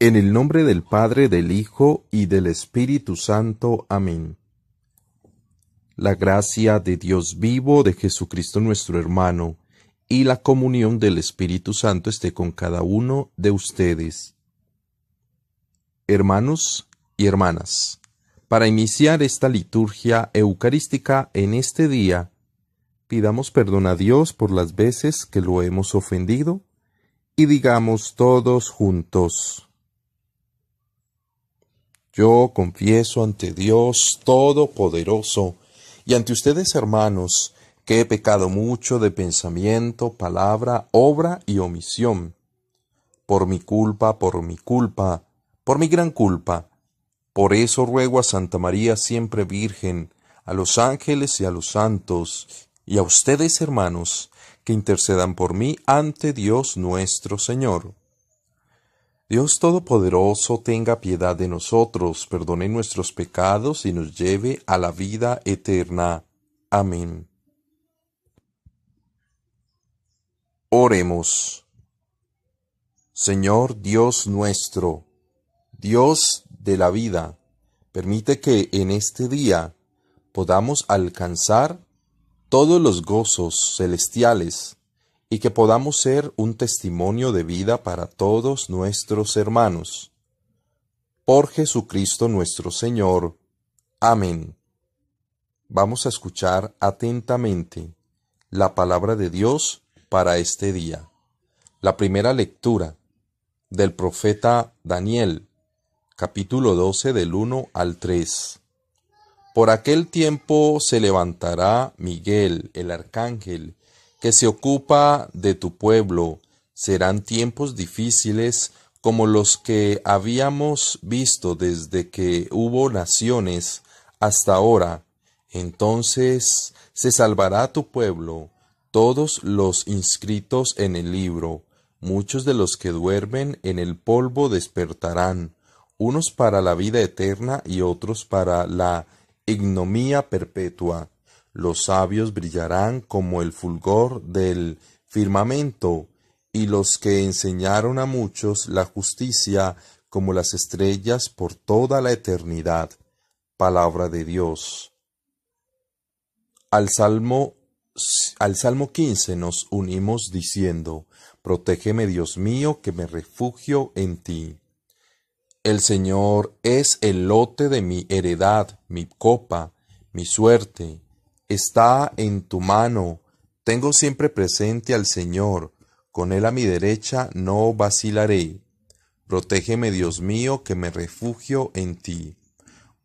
En el nombre del Padre, del Hijo y del Espíritu Santo. Amén. La gracia de Dios vivo, de Jesucristo nuestro hermano, y la comunión del Espíritu Santo esté con cada uno de ustedes. Hermanos y hermanas, para iniciar esta liturgia eucarística en este día, pidamos perdón a Dios por las veces que lo hemos ofendido, y digamos todos juntos, yo confieso ante Dios Todopoderoso y ante ustedes, hermanos, que he pecado mucho de pensamiento, palabra, obra y omisión. Por mi culpa, por mi culpa, por mi gran culpa. Por eso ruego a Santa María siempre Virgen, a los ángeles y a los santos, y a ustedes, hermanos, que intercedan por mí ante Dios nuestro Señor. Dios Todopoderoso tenga piedad de nosotros, perdone nuestros pecados y nos lleve a la vida eterna. Amén. Oremos. Señor Dios nuestro, Dios de la vida, permite que en este día podamos alcanzar todos los gozos celestiales y que podamos ser un testimonio de vida para todos nuestros hermanos. Por Jesucristo nuestro Señor. Amén. Vamos a escuchar atentamente la palabra de Dios para este día. La primera lectura del profeta Daniel, capítulo 12 del 1 al 3. Por aquel tiempo se levantará Miguel, el arcángel, que se ocupa de tu pueblo. Serán tiempos difíciles como los que habíamos visto desde que hubo naciones hasta ahora. Entonces se salvará tu pueblo, todos los inscritos en el libro. Muchos de los que duermen en el polvo despertarán, unos para la vida eterna y otros para la ignomía perpetua. Los sabios brillarán como el fulgor del firmamento, y los que enseñaron a muchos la justicia como las estrellas por toda la eternidad. Palabra de Dios. Al Salmo al Salmo 15 nos unimos diciendo, Protégeme Dios mío, que me refugio en ti. El Señor es el lote de mi heredad, mi copa, mi suerte, está en tu mano. Tengo siempre presente al Señor, con Él a mi derecha no vacilaré. Protégeme, Dios mío, que me refugio en ti.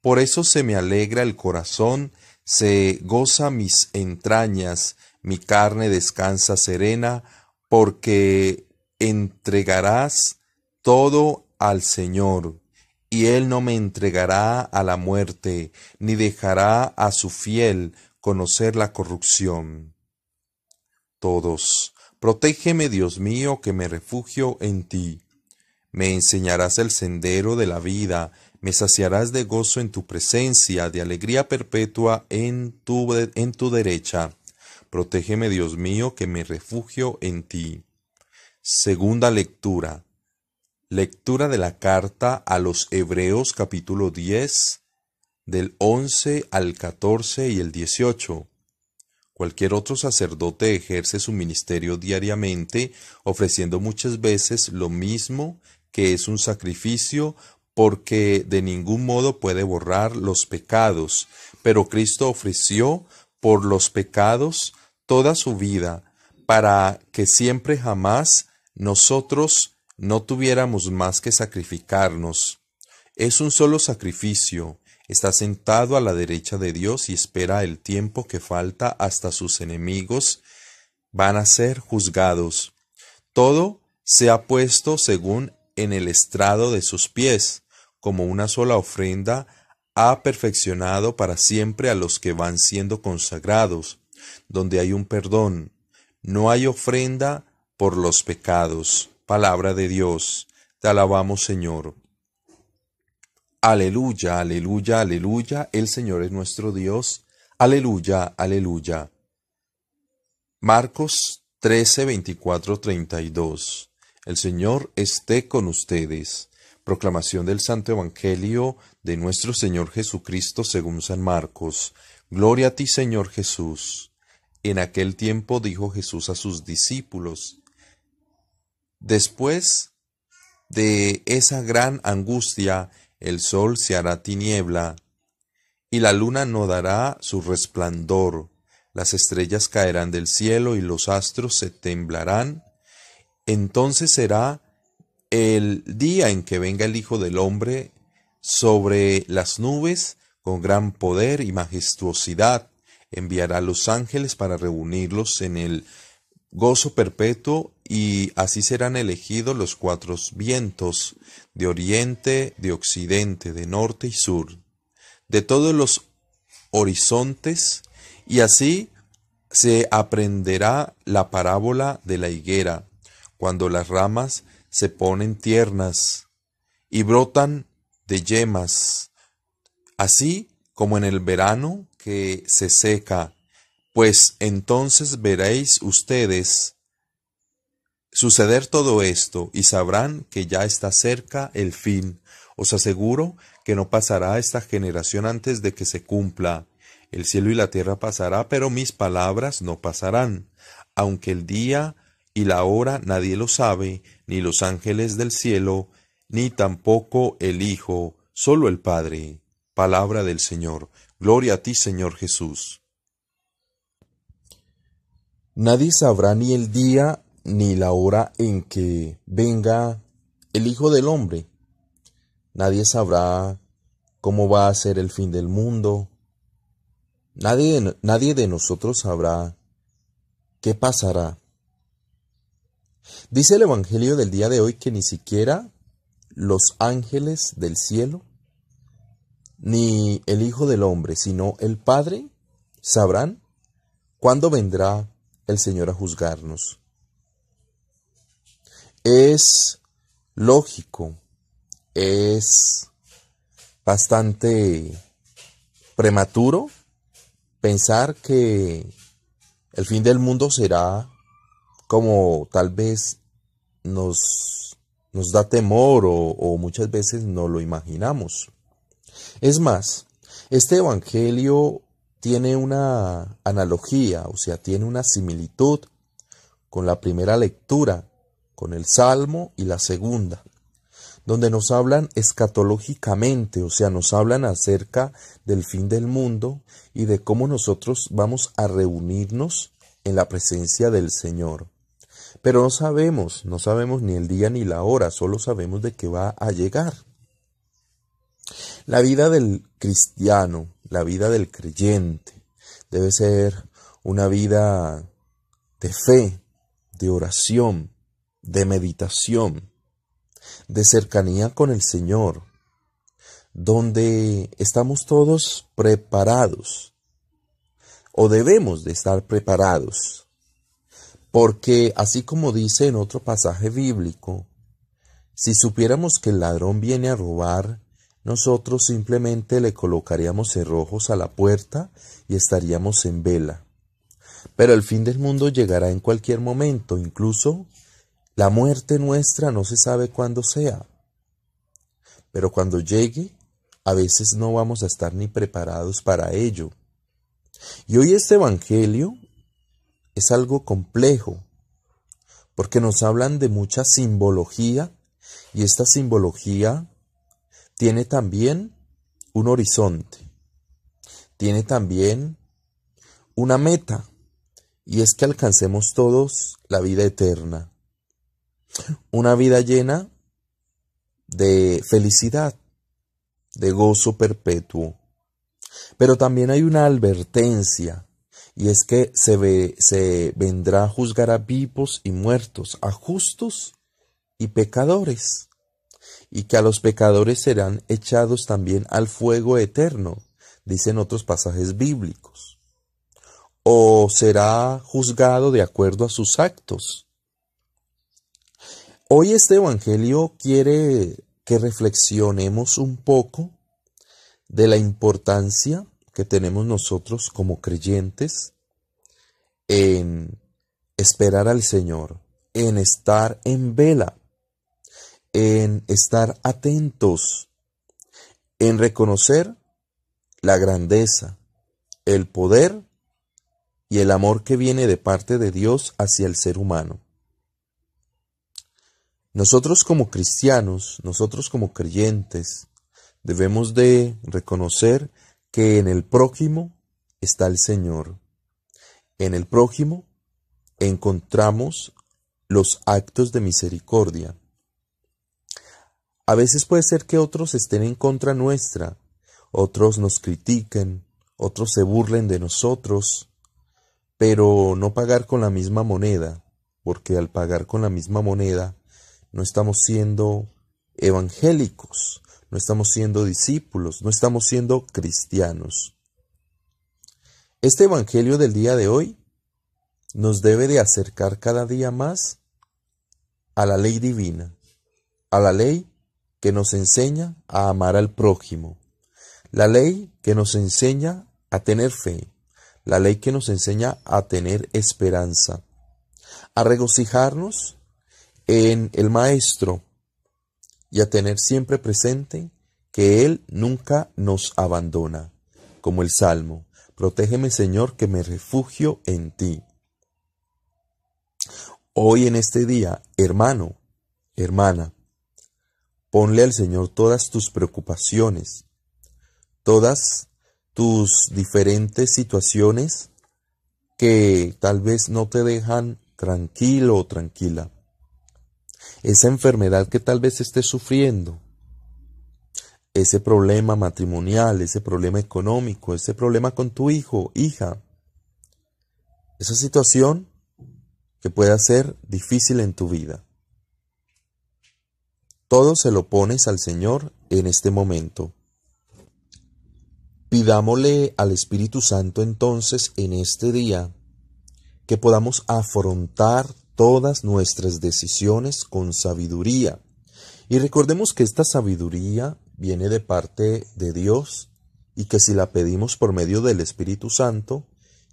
Por eso se me alegra el corazón, se goza mis entrañas, mi carne descansa serena, porque entregarás todo al Señor, y Él no me entregará a la muerte, ni dejará a su fiel conocer la corrupción. Todos, protégeme, Dios mío, que me refugio en ti. Me enseñarás el sendero de la vida, me saciarás de gozo en tu presencia, de alegría perpetua en tu, en tu derecha. Protégeme, Dios mío, que me refugio en ti. Segunda lectura. Lectura de la carta a los Hebreos capítulo 10, del 11 al 14 y el 18. Cualquier otro sacerdote ejerce su ministerio diariamente ofreciendo muchas veces lo mismo que es un sacrificio porque de ningún modo puede borrar los pecados, pero Cristo ofreció por los pecados toda su vida para que siempre jamás nosotros no tuviéramos más que sacrificarnos. Es un solo sacrificio, Está sentado a la derecha de Dios y espera el tiempo que falta hasta sus enemigos van a ser juzgados. Todo se ha puesto según en el estrado de sus pies, como una sola ofrenda ha perfeccionado para siempre a los que van siendo consagrados, donde hay un perdón. No hay ofrenda por los pecados. Palabra de Dios. Te alabamos, Señor. Aleluya, aleluya, aleluya, el Señor es nuestro Dios. Aleluya, aleluya. Marcos 13, 24, 32. El Señor esté con ustedes. Proclamación del Santo Evangelio de nuestro Señor Jesucristo según San Marcos. Gloria a ti, Señor Jesús. En aquel tiempo dijo Jesús a sus discípulos, Después de esa gran angustia, el sol se hará tiniebla, y la luna no dará su resplandor, las estrellas caerán del cielo y los astros se temblarán, entonces será el día en que venga el Hijo del Hombre sobre las nubes con gran poder y majestuosidad, enviará a los ángeles para reunirlos en el gozo perpetuo y así serán elegidos los cuatro vientos, de oriente, de occidente, de norte y sur, de todos los horizontes, y así se aprenderá la parábola de la higuera, cuando las ramas se ponen tiernas y brotan de yemas, así como en el verano que se seca, pues entonces veréis ustedes Suceder todo esto y sabrán que ya está cerca el fin. Os aseguro que no pasará esta generación antes de que se cumpla. El cielo y la tierra pasará, pero mis palabras no pasarán. Aunque el día y la hora nadie lo sabe, ni los ángeles del cielo, ni tampoco el Hijo, solo el Padre. Palabra del Señor. Gloria a ti, Señor Jesús. Nadie sabrá ni el día ni la hora en que venga el Hijo del Hombre. Nadie sabrá cómo va a ser el fin del mundo. Nadie, nadie de nosotros sabrá qué pasará. Dice el Evangelio del día de hoy que ni siquiera los ángeles del cielo, ni el Hijo del Hombre, sino el Padre, sabrán cuándo vendrá el Señor a juzgarnos es lógico, es bastante prematuro pensar que el fin del mundo será como tal vez nos, nos da temor o, o muchas veces no lo imaginamos. Es más, este Evangelio tiene una analogía, o sea, tiene una similitud con la primera lectura con el Salmo y la segunda, donde nos hablan escatológicamente, o sea, nos hablan acerca del fin del mundo y de cómo nosotros vamos a reunirnos en la presencia del Señor. Pero no sabemos, no sabemos ni el día ni la hora, solo sabemos de qué va a llegar. La vida del cristiano, la vida del creyente, debe ser una vida de fe, de oración, de meditación, de cercanía con el Señor, donde estamos todos preparados, o debemos de estar preparados, porque así como dice en otro pasaje bíblico, si supiéramos que el ladrón viene a robar, nosotros simplemente le colocaríamos cerrojos a la puerta y estaríamos en vela. Pero el fin del mundo llegará en cualquier momento, incluso la muerte nuestra no se sabe cuándo sea, pero cuando llegue, a veces no vamos a estar ni preparados para ello. Y hoy este Evangelio es algo complejo, porque nos hablan de mucha simbología, y esta simbología tiene también un horizonte, tiene también una meta, y es que alcancemos todos la vida eterna. Una vida llena de felicidad, de gozo perpetuo. Pero también hay una advertencia, y es que se, se vendrá a juzgar a vivos y muertos, a justos y pecadores, y que a los pecadores serán echados también al fuego eterno, dicen otros pasajes bíblicos. O será juzgado de acuerdo a sus actos, Hoy este Evangelio quiere que reflexionemos un poco de la importancia que tenemos nosotros como creyentes en esperar al Señor, en estar en vela, en estar atentos, en reconocer la grandeza, el poder y el amor que viene de parte de Dios hacia el ser humano. Nosotros como cristianos, nosotros como creyentes, debemos de reconocer que en el prójimo está el Señor. En el prójimo encontramos los actos de misericordia. A veces puede ser que otros estén en contra nuestra, otros nos critiquen, otros se burlen de nosotros, pero no pagar con la misma moneda, porque al pagar con la misma moneda no estamos siendo evangélicos, no estamos siendo discípulos, no estamos siendo cristianos. Este Evangelio del día de hoy nos debe de acercar cada día más a la ley divina, a la ley que nos enseña a amar al prójimo, la ley que nos enseña a tener fe, la ley que nos enseña a tener esperanza, a regocijarnos en el Maestro y a tener siempre presente que Él nunca nos abandona, como el Salmo, Protégeme Señor que me refugio en ti. Hoy en este día, hermano, hermana, ponle al Señor todas tus preocupaciones, todas tus diferentes situaciones que tal vez no te dejan tranquilo o tranquila esa enfermedad que tal vez estés sufriendo, ese problema matrimonial, ese problema económico, ese problema con tu hijo, hija, esa situación que pueda ser difícil en tu vida. Todo se lo pones al Señor en este momento. Pidámosle al Espíritu Santo entonces en este día que podamos afrontar todas nuestras decisiones con sabiduría. Y recordemos que esta sabiduría viene de parte de Dios y que si la pedimos por medio del Espíritu Santo,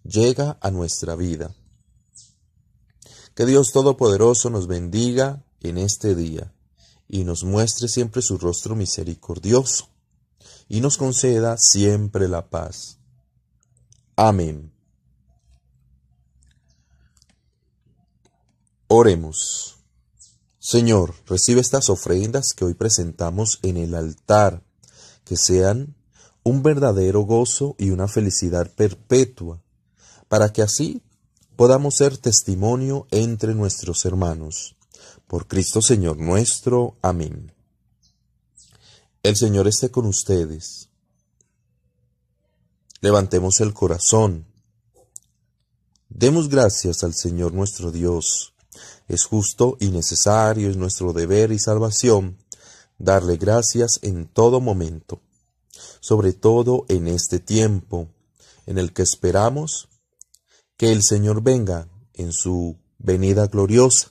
llega a nuestra vida. Que Dios Todopoderoso nos bendiga en este día y nos muestre siempre su rostro misericordioso y nos conceda siempre la paz. Amén. Oremos. Señor, recibe estas ofrendas que hoy presentamos en el altar, que sean un verdadero gozo y una felicidad perpetua, para que así podamos ser testimonio entre nuestros hermanos. Por Cristo Señor nuestro. Amén. El Señor esté con ustedes. Levantemos el corazón. Demos gracias al Señor nuestro Dios es justo y necesario, es nuestro deber y salvación darle gracias en todo momento, sobre todo en este tiempo en el que esperamos que el Señor venga en su venida gloriosa.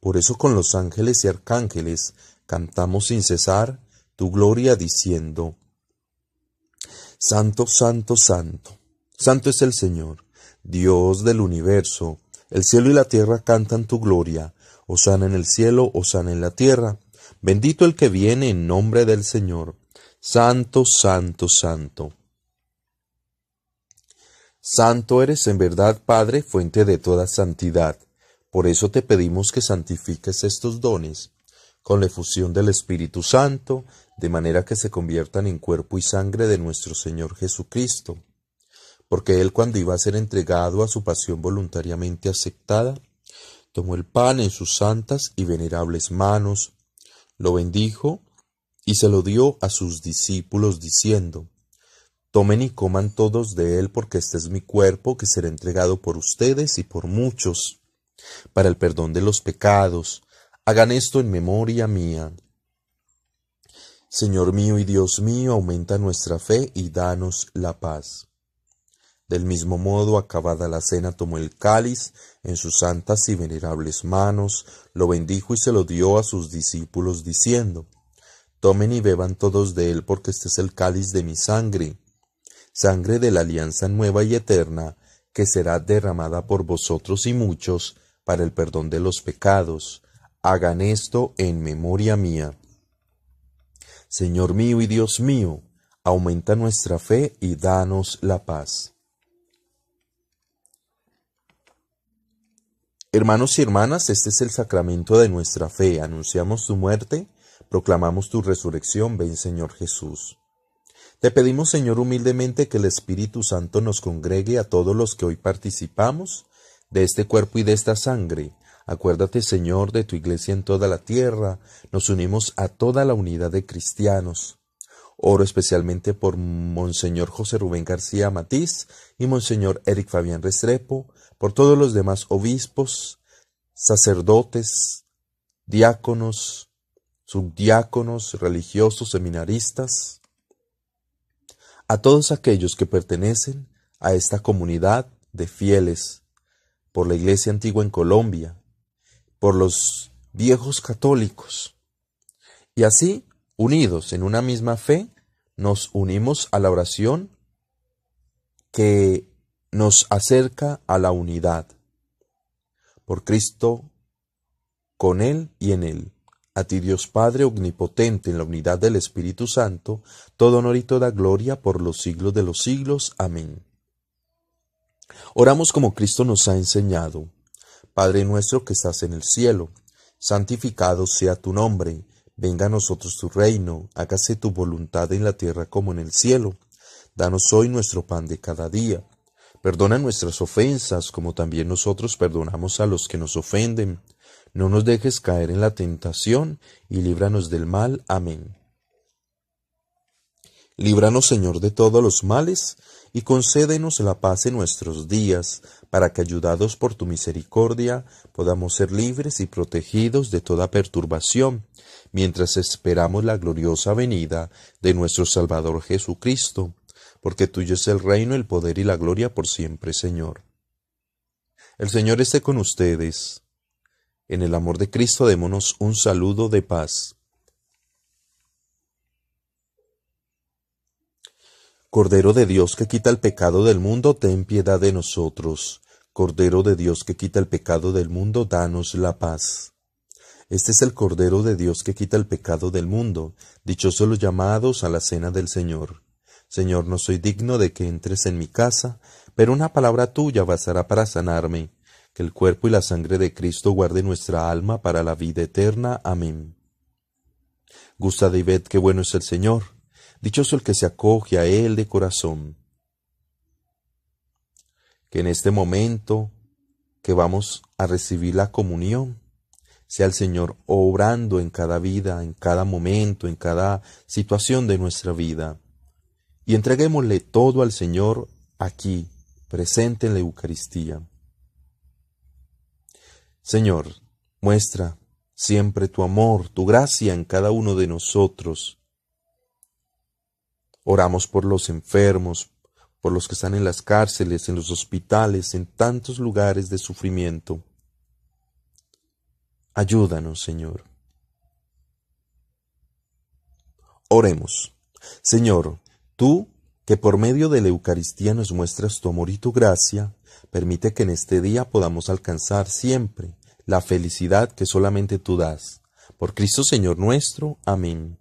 Por eso con los ángeles y arcángeles cantamos sin cesar tu gloria diciendo, Santo, santo, santo, santo es el Señor, Dios del universo, el cielo y la tierra cantan tu gloria. Osana en el cielo, osana en la tierra. Bendito el que viene en nombre del Señor. Santo, santo, santo. Santo eres en verdad, Padre, fuente de toda santidad. Por eso te pedimos que santifiques estos dones con la efusión del Espíritu Santo, de manera que se conviertan en cuerpo y sangre de nuestro Señor Jesucristo porque él cuando iba a ser entregado a su pasión voluntariamente aceptada, tomó el pan en sus santas y venerables manos, lo bendijo y se lo dio a sus discípulos diciendo, Tomen y coman todos de él porque este es mi cuerpo que será entregado por ustedes y por muchos, para el perdón de los pecados. Hagan esto en memoria mía. Señor mío y Dios mío, aumenta nuestra fe y danos la paz. Del mismo modo, acabada la cena, tomó el cáliz en sus santas y venerables manos, lo bendijo y se lo dio a sus discípulos, diciendo, Tomen y beban todos de él, porque este es el cáliz de mi sangre, sangre de la alianza nueva y eterna, que será derramada por vosotros y muchos para el perdón de los pecados. Hagan esto en memoria mía. Señor mío y Dios mío, aumenta nuestra fe y danos la paz. Hermanos y hermanas, este es el sacramento de nuestra fe. Anunciamos tu muerte, proclamamos tu resurrección, ven Señor Jesús. Te pedimos, Señor, humildemente que el Espíritu Santo nos congregue a todos los que hoy participamos de este cuerpo y de esta sangre. Acuérdate, Señor, de tu iglesia en toda la tierra. Nos unimos a toda la unidad de cristianos. Oro especialmente por Monseñor José Rubén García Matiz y Monseñor Eric Fabián Restrepo, por todos los demás obispos, sacerdotes, diáconos, subdiáconos, religiosos, seminaristas, a todos aquellos que pertenecen a esta comunidad de fieles, por la Iglesia antigua en Colombia, por los viejos católicos. Y así, unidos en una misma fe, nos unimos a la oración que nos acerca a la unidad. Por Cristo, con Él y en Él. A ti Dios Padre Omnipotente, en la unidad del Espíritu Santo, todo honor y toda gloria por los siglos de los siglos. Amén. Oramos como Cristo nos ha enseñado. Padre nuestro que estás en el cielo, santificado sea tu nombre, venga a nosotros tu reino, hágase tu voluntad en la tierra como en el cielo. Danos hoy nuestro pan de cada día Perdona nuestras ofensas como también nosotros perdonamos a los que nos ofenden. No nos dejes caer en la tentación y líbranos del mal. Amén. Líbranos, Señor, de todos los males y concédenos la paz en nuestros días, para que, ayudados por tu misericordia, podamos ser libres y protegidos de toda perturbación, mientras esperamos la gloriosa venida de nuestro Salvador Jesucristo porque tuyo es el reino, el poder y la gloria por siempre, Señor. El Señor esté con ustedes. En el amor de Cristo démonos un saludo de paz. Cordero de Dios que quita el pecado del mundo, ten piedad de nosotros. Cordero de Dios que quita el pecado del mundo, danos la paz. Este es el Cordero de Dios que quita el pecado del mundo. Dichosos los llamados a la cena del Señor. Señor, no soy digno de que entres en mi casa, pero una palabra tuya bastará para sanarme. Que el cuerpo y la sangre de Cristo guarde nuestra alma para la vida eterna. Amén. Gusta y ved qué bueno es el Señor. Dichoso el que se acoge a Él de corazón. Que en este momento que vamos a recibir la comunión, sea el Señor obrando en cada vida, en cada momento, en cada situación de nuestra vida y entreguémosle todo al Señor aquí, presente en la Eucaristía. Señor, muestra siempre tu amor, tu gracia en cada uno de nosotros. Oramos por los enfermos, por los que están en las cárceles, en los hospitales, en tantos lugares de sufrimiento. Ayúdanos, Señor. Oremos. Señor, Tú, que por medio de la Eucaristía nos muestras tu amor y tu gracia, permite que en este día podamos alcanzar siempre la felicidad que solamente tú das. Por Cristo Señor nuestro. Amén.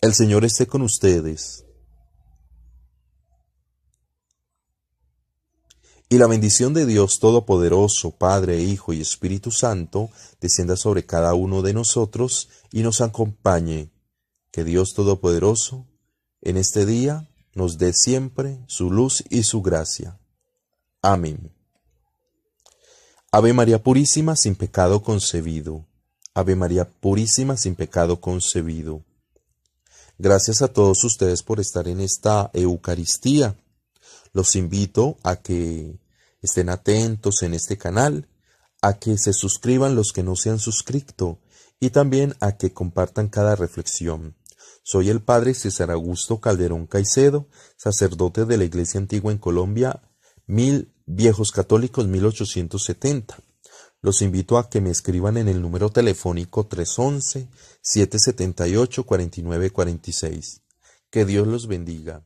El Señor esté con ustedes. Y la bendición de Dios Todopoderoso, Padre, Hijo y Espíritu Santo, descienda sobre cada uno de nosotros y nos acompañe que Dios Todopoderoso en este día nos dé siempre su luz y su gracia. Amén. Ave María Purísima sin pecado concebido. Ave María Purísima sin pecado concebido. Gracias a todos ustedes por estar en esta Eucaristía. Los invito a que estén atentos en este canal, a que se suscriban los que no se han suscrito y también a que compartan cada reflexión. Soy el padre César Augusto Calderón Caicedo, sacerdote de la Iglesia Antigua en Colombia, mil viejos católicos 1870. Los invito a que me escriban en el número telefónico 311-778-4946. Que Dios los bendiga.